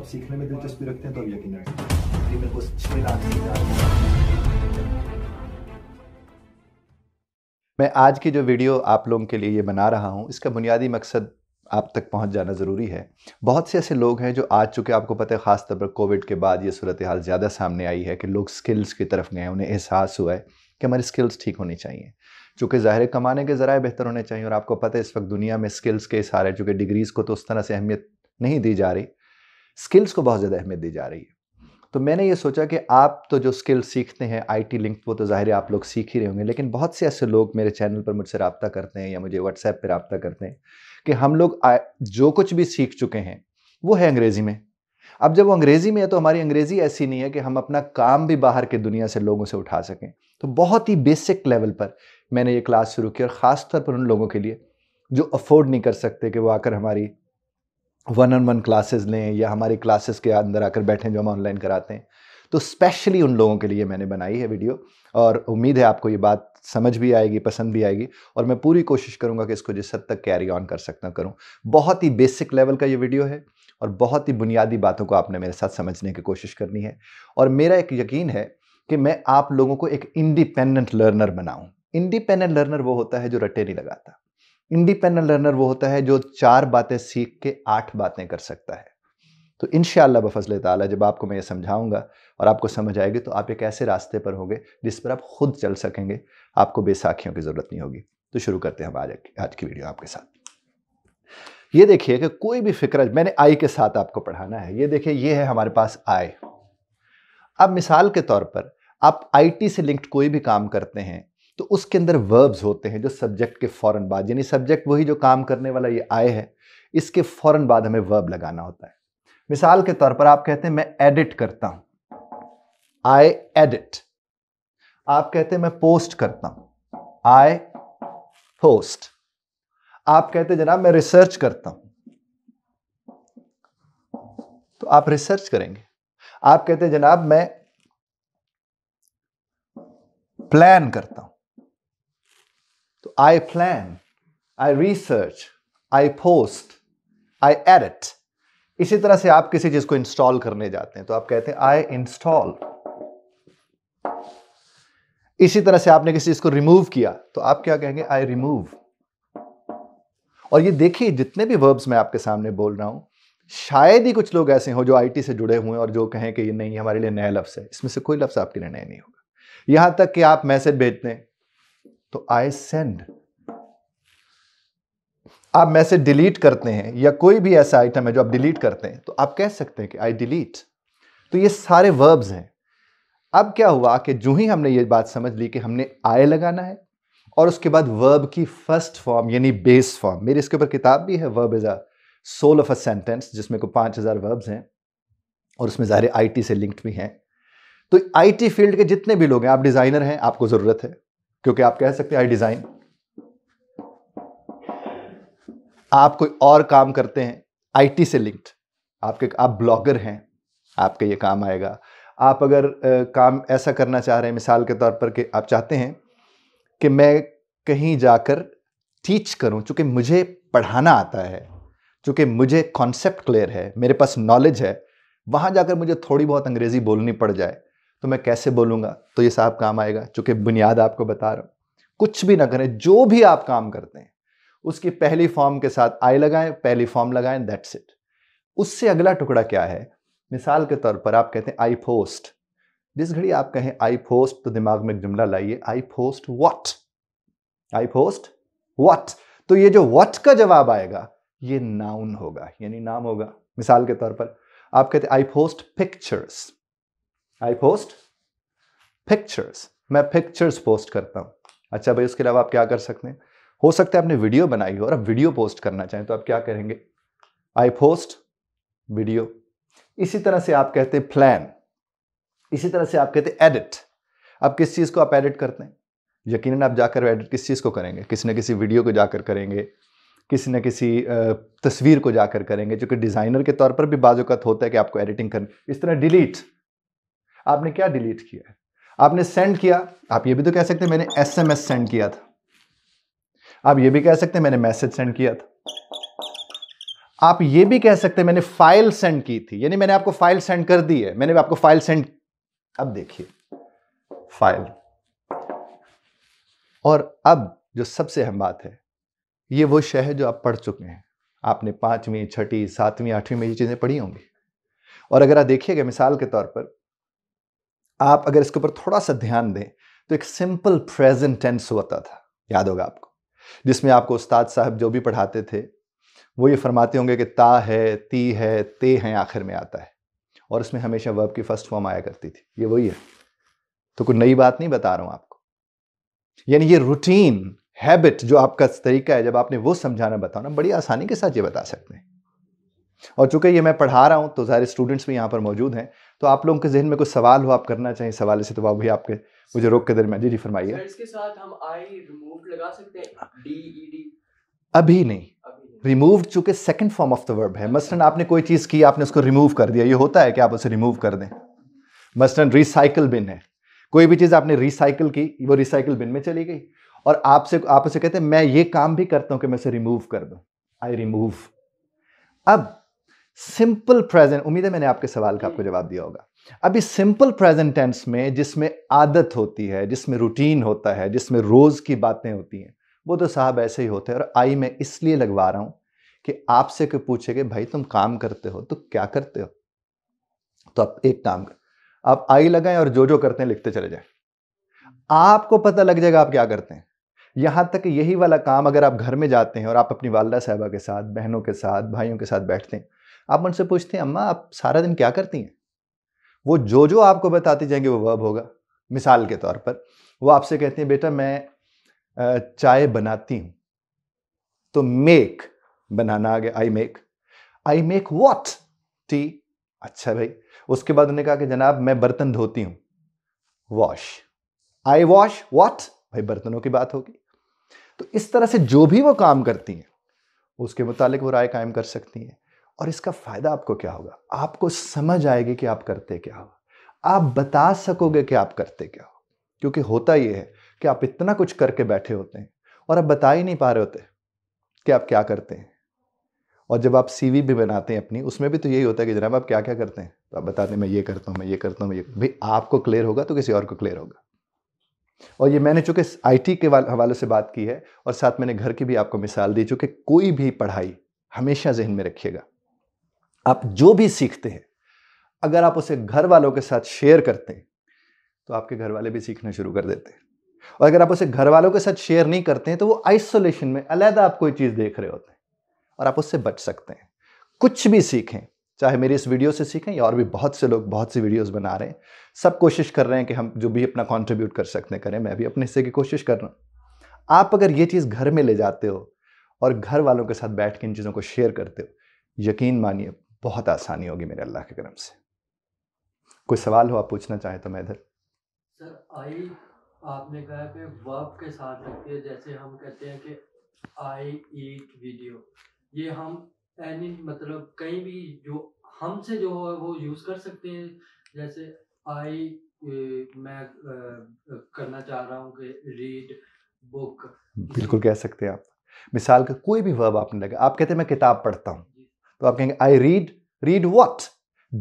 आप सीखने में दिलचस्पी रखते हैं तो यकीन मैं आज की जो वीडियो आप लोगों के लिए ये बना रहा हूँ इसका बुनियादी मकसद आप तक पहुंच जाना ज़रूरी है बहुत से ऐसे लोग हैं जो आज चुके आपको पता है ख़ास तौर पर कोविड के बाद ये सूरत हाल ज़्यादा सामने आई है कि लोग स्किल्स की तरफ गए उन्हें एहसास हुआ है कि हमारी स्किल्स ठीक होनी चाहिए चूँकि ज़ाहिर कमाने के ज़रा बेहतर होने चाहिए और आपको पता है इस वक्त दुनिया में स्किल्स के सारे चूँकि डिग्रीज़ को तो उस तरह से अहमियत नहीं दी जा रही स्किल्स को बहुत ज़्यादा अहमियत दी जा रही है तो मैंने ये सोचा कि आप तो जो स्किल्स सीखते हैं आईटी लिंक वो तो ज़ाहिर है आप लोग सीख ही रहे होंगे लेकिन बहुत से ऐसे लोग मेरे चैनल पर मुझसे रबता करते हैं या मुझे व्हाट्सएप पर रबता करते हैं कि हम लोग जो कुछ भी सीख चुके हैं वो है अंग्रेज़ी में अब जब वो अंग्रेज़ी में है तो हमारी अंग्रेज़ी ऐसी नहीं है कि हम अपना काम भी बाहर के दुनिया से लोगों से उठा सकें तो बहुत ही बेसिक लेवल पर मैंने ये क्लास शुरू की और ख़ास तौर पर उन लोगों के लिए जो अफोर्ड नहीं कर सकते कि वो आकर हमारी वन ऑन वन क्लासेस लें या हमारी क्लासेस के अंदर आकर बैठें जो हम ऑनलाइन कराते हैं तो स्पेशली उन लोगों के लिए मैंने बनाई है वीडियो और उम्मीद है आपको ये बात समझ भी आएगी पसंद भी आएगी और मैं पूरी कोशिश करूँगा कि इसको जिस हद तक कैरी ऑन कर सकता करूँ बहुत ही बेसिक लेवल का ये वीडियो है और बहुत ही बुनियादी बातों को आपने मेरे साथ समझने की कोशिश करनी है और मेरा एक यकीन है कि मैं आप लोगों को एक इंडिपेंडेंट लर्नर बनाऊँ इंडिपेंडेंट लर्नर वो होता है जो रटे नहीं लगाता इंडिपेंडेंट लर्नर वो होता है जो चार बातें सीख के आठ बातें कर सकता है तो इन बफजल ताला जब आपको मैं ये समझाऊंगा और आपको समझ आएगी तो आप एक ऐसे रास्ते पर होंगे जिस पर आप खुद चल सकेंगे आपको बेसाखियों की ज़रूरत नहीं होगी तो शुरू करते हैं हम आज आज की वीडियो आपके साथ ये देखिए कि कोई भी फिक्र मैंने आई के साथ आपको पढ़ाना है ये देखिए ये है हमारे पास आय अब मिसाल के तौर पर आप आईटी से लिंक्ड कोई भी काम करते हैं तो उसके अंदर वर्ब्स होते हैं जो सब्जेक्ट के फ़ौरन बाद यानी सब्जेक्ट वही जो काम करने वाला ये आए है इसके फ़ौरन बाद हमें वर्ब लगाना होता है मिसाल के तौर पर आप कहते हैं मैं एडिट करता हूं आई एडिट आप कहते हैं मैं पोस्ट करता हूं आई पोस्ट आप कहते हैं जनाब मैं रिसर्च करता हूं तो आप रिसर्च करेंगे आप कहते हैं जनाब मैं प्लान करता हूं तो I plan I research I post I edit इसी तरह से आप किसी चीज को इंस्टॉल करने जाते हैं तो आप कहते हैं आई इंस्टॉल इसी तरह से आपने किसी चीज को रिमूव किया तो आप क्या कहेंगे आई रिमूव और ये देखिए जितने भी वर्ब्स मैं आपके सामने बोल रहा हूं शायद ही कुछ लोग ऐसे हो जो आईटी से जुड़े हुए हैं और जो कहें कि ये नहीं हमारे लिए नया लफ्ज़ है इसमें से कोई लफ्ज़ आपके लिए नया नहीं होगा यहां तक कि आप मैसेज भेजते हैं तो आई सेंड आप मैसेज डिलीट करते हैं या कोई भी ऐसा आइटम है जो आप डिलीट करते हैं तो आप कह सकते हैं कि आई डिलीट तो ये सारे वर्ब्स हैं अब क्या हुआ कि जो ही हमने ये बात समझ ली कि हमने आय लगाना है और उसके बाद वर्ब की फर्स्ट फॉर्म यानी बेस फॉर्म मेरी इसके ऊपर किताब भी है verb is a soul of a sentence जिसमें को पांच हज़ार वर्ब्स हैं और उसमें ज़ाहिर आईटी से लिंक्ड भी हैं तो आईटी फील्ड के जितने भी लोग हैं आप डिज़ाइनर हैं आपको ज़रूरत है क्योंकि आप कह सकते हैं आई डिज़ाइन आप कोई और काम करते हैं आईटी से लिंक्ड आपके आप ब्लॉगर हैं आपके ये काम आएगा आप अगर आ, काम ऐसा करना चाह रहे हैं मिसाल के तौर पर कि आप चाहते हैं कि मैं कहीं जाकर टीच करूं चूंकि मुझे पढ़ाना आता है चूंकि मुझे कॉन्सेप्ट क्लियर है मेरे पास नॉलेज है वहां जाकर मुझे थोड़ी बहुत अंग्रेज़ी बोलनी पड़ जाए तो मैं कैसे बोलूँगा तो ये साहब काम आएगा चूँकि बुनियाद आपको बता रहा हूँ कुछ भी ना करें जो भी आप काम करते हैं उसकी पहली फॉर्म के साथ आई लगाएं पहली फॉर्म लगाएं दैट्स इट उससे अगला टुकड़ा क्या है मिसाल के तौर पर आप कहते हैं आई पोस्ट जिस घड़ी आप कहें आई पोस्ट तो दिमाग में एक जुमला लाइए I post what I post what तो ये जो वॉट का जवाब आएगा ये नाउन होगा यानी नाम होगा मिसाल के तौर पर आप कहते I post pictures I post pictures मैं पिक्चर्स पोस्ट करता हूँ अच्छा भाई उसके अलावा आप क्या कर सकते हैं हो सकता है आपने वीडियो बनाई हो और आप वीडियो पोस्ट करना चाहें तो आप क्या करेंगे आई पोस्ट वीडियो इसी तरह से आप कहते हैं प्लान इसी तरह से आप कहते हैं एडिट अब किस चीज़ को आप एडिट करते हैं यकीनन आप जाकर एडिट किस चीज़ को करेंगे किसी न किसी वीडियो को जाकर करेंगे किसी न किसी तस्वीर को जाकर करेंगे जो कि डिज़ाइनर के तौर पर भी बाजुकत होता है कि आपको एडिटिंग करनी इस तरह डिलीट आपने क्या डिलीट किया है आपने सेंड किया आप ये भी तो कह सकते हैं मैंने एसएमएस सेंड किया था आप ये भी कह सकते हैं मैंने मैसेज सेंड किया था आप ये भी कह सकते हैं मैंने फाइल सेंड की थी यानी मैंने आपको फाइल सेंड कर दी है मैंने आपको फाइल सेंड अब देखिए फाइल और अब जो सबसे अहम बात है ये वो शह है जो आप पढ़ चुके हैं आपने पांचवीं छठी सातवीं आठवीं में ये चीज़ें पढ़ी होंगी और अगर आप देखिएगा मिसाल के तौर पर आप अगर इसके ऊपर थोड़ा सा ध्यान दें तो एक सिंपल प्रेजेंट टेंस होता था याद होगा आपको जिसमें आपको उस्ताद साहब जो भी पढ़ाते थे वो ये फरमाते होंगे कि ता है ती है ते हैं आखिर में आता है और इसमें हमेशा वर्ब की फर्स्ट फॉर्म आया करती थी ये वही है तो कोई नई बात नहीं बता रहा हूं आपको यानी ये रूटीन हैबिट जो आपका तरीका है जब आपने वो समझाना बताना बड़ी आसानी के साथ ये बता सकते हैं और चूंकि ये मैं पढ़ा रहा हूं तो सारे स्टूडेंट्स भी यहां पर मौजूद हैं तो आप लोगों के जहन में कोई सवाल हो आप करना चाहें सवाल से तो भी आपके मुझे रोक के दरमियान जी जी फरमाइए e अभी नहीं रिमूव चूंकि second form of the verb है मसलन आपने कोई चीज़ की आपने उसको रिमूव कर दिया ये होता है कि आप उसे रिमूव कर दें मसलन रिसाइकल बिन है कोई भी चीज़ आपने रिसाइकल की वो रिसाइकल बिन में चली गई और आपसे आप उसे कहते हैं मैं ये काम भी करता हूं कि मैं उसे रिमूव कर दूँ आई रिमूव अब सिंपल प्रेजेंट उम्मीद है मैंने आपके सवाल का आपको हम्म। जवाब दिया होगा अभी सिंपल प्रेजेंट टेंस में जिसमें आदत होती है जिसमें रूटीन होता है जिसमें रोज़ की बातें होती हैं वो तो साहब ऐसे ही होते हैं और आई मैं इसलिए लगवा रहा हूं कि आपसे कोई पूछेगा भाई तुम काम करते हो तो क्या करते हो तो आप एक काम कर आप आई लगाएं और जो जो करते हैं लिखते चले जाए आपको पता लग जाएगा आप क्या करते हैं यहां तक यही वाला काम अगर आप घर में जाते हैं और आप अपनी वालदा साहबा के साथ बहनों के साथ भाइयों के साथ बैठते हैं आप उनसे पूछते हैं अम्मा आप सारा दिन क्या करती हैं वो जो जो आपको बताते जाएंगे वो वर्ब होगा मिसाल के तौर पर वो आपसे कहते हैं बेटा मैं चाय बनाती हूँ तो मेक बनाना आ गया I make I make what tea अच्छा भाई उसके बाद उन्होंने कहा कि जनाब मैं बर्तन धोती हूँ वॉश आई वॉश वॉट भाई बर्तनों की बात होगी तो इस तरह से जो भी वो काम करती हैं उसके मुतालिक वो राय कायम कर सकती हैं और इसका फायदा आपको क्या होगा आपको समझ आएगी कि आप करते क्या हो आप बता सकोगे कि आप करते क्या हो क्योंकि होता यह है कि आप इतना कुछ करके बैठे होते हैं और आप बता ही नहीं पा रहे होते कि आप क्या करते हैं और जब आप सीवी भी बनाते हैं अपनी उसमें भी तो यही होता है कि जनाब आप क्या क्या करते हैं तो आप बताते हैं मैं ये करता हूँ मैं ये करता हूँ ये भाई आपको क्लियर होगा तो किसी और को क्लियर होगा और ये मैंने चूंकि आईटी के हवाले से बात की है और साथ मैंने घर की भी आपको मिसाल दी चूंकि कोई भी पढ़ाई हमेशा जहन में रखिएगा आप जो भी सीखते हैं अगर आप उसे घर वालों के साथ शेयर करते हैं तो आपके घर वाले भी सीखना शुरू कर देते हैं और अगर आप उसे घर वालों के साथ शेयर नहीं करते हैं तो वो आइसोलेशन में अलहदा आप कोई चीज़ देख रहे होते हैं और आप उससे बच सकते हैं कुछ भी सीखें चाहे मेरी इस वीडियो से सीखें या और भी बहुत से लोग बहुत सी वीडियोस बना रहे हैं सब कोशिश कर रहे हैं कि हम जो भी अपना कंट्रीब्यूट कर सकते हैं करें मैं भी अपने हिस्से की कोशिश कर रहा हूँ आप अगर ये चीज़ घर में ले जाते हो और घर वालों के साथ बैठ के इन चीज़ों को शेयर करते हो यकीन मानिए बहुत आसानी होगी मेरे अल्लाह के करम से कोई सवाल हो आप पूछना चाहें तो मैं इधर सर आई आपने कहा कि वर्ब के साथ रखते हैं जैसे हम कहते हैं कि आई ईट वीडियो ये हम एनी मतलब कहीं भी जो हमसे जो है वो यूज़ कर सकते हैं जैसे आई मैं करना चाह रहा हूँ कि रीड बुक बिल्कुल कह सकते हैं आप मिसाल का कोई भी वर्ब आपने लगा आप कहते हैं मैं किताब पढ़ता हूँ तो आप कहेंगे आई रीड रीड वट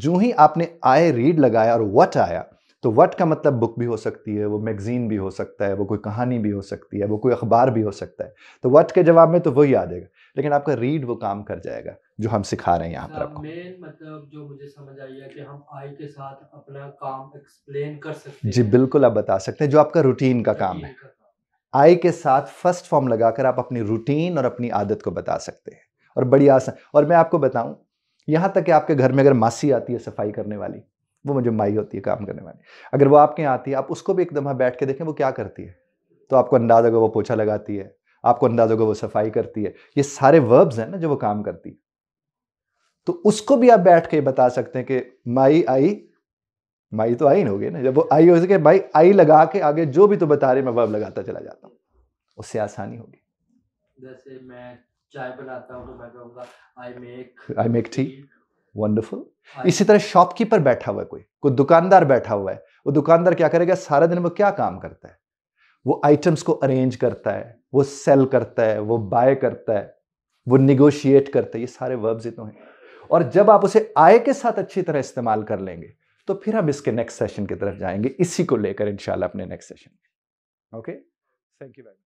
जो ही आपने आई रीड लगाया और वट आया तो वट का मतलब बुक भी हो सकती है वो मैगजीन भी हो सकता है वो कोई कहानी भी हो सकती है वो कोई अखबार भी हो सकता है तो वट के जवाब में तो वही आ जाएगा लेकिन आपका रीड वो काम कर जाएगा जो हम सिखा रहे हैं यहाँ पर आपको मतलब जो मुझे समझ आई है कि हम आई के साथ अपना काम एक्सप्लेन कर सकते हैं जी बिल्कुल आप बता सकते हैं जो आपका रूटीन का काम है आई के साथ फर्स्ट फॉर्म लगाकर आप अपनी रूटीन और अपनी आदत को बता सकते हैं और बड़ी आसान और मैं आपको बताऊं यहां तक कि आपके घर में अगर मासी आती है सफाई करने वाली वो मुझे माई होती है काम करने वाली अगर वो आपके यहाँ आती है आप उसको भी एक दफा बैठ के देखें वो क्या करती है तो आपको अंदाज़ होगा वो पोछा लगाती है आपको अंदाज़ होगा वो सफाई करती है ये सारे वर्ब्स हैं ना जो वो काम करती है तो उसको भी आप बैठ के बता सकते हैं कि माई आई माई तो आई हो ना जब वो आई हो सके भाई आई लगा के आगे जो भी तो बता रहे मैं वर्ब लगाता चला जाता हूँ उससे आसानी होगी जैसे मैं चाय बनाता हूँ तो मैं कहूँगा I make I make tea wonderful इसी तरह शॉपकीपर बैठा हुआ है कोई कोई दुकानदार बैठा हुआ है वो दुकानदार क्या करेगा सारे दिन वो क्या काम करता है वो आइटम्स को अरेंज करता है वो सेल करता है वो बाय करता है वो निगोशिएट करता है ये सारे वर्ब्स इतने हैं और जब आप उसे आय के साथ अच्छी तरह इस्तेमाल कर लेंगे तो फिर हम इसके नेक्स्ट सेशन की तरफ जाएंगे इसी को लेकर इंशाल्लाह अपने नेक्स्ट सेशन में okay thank you very much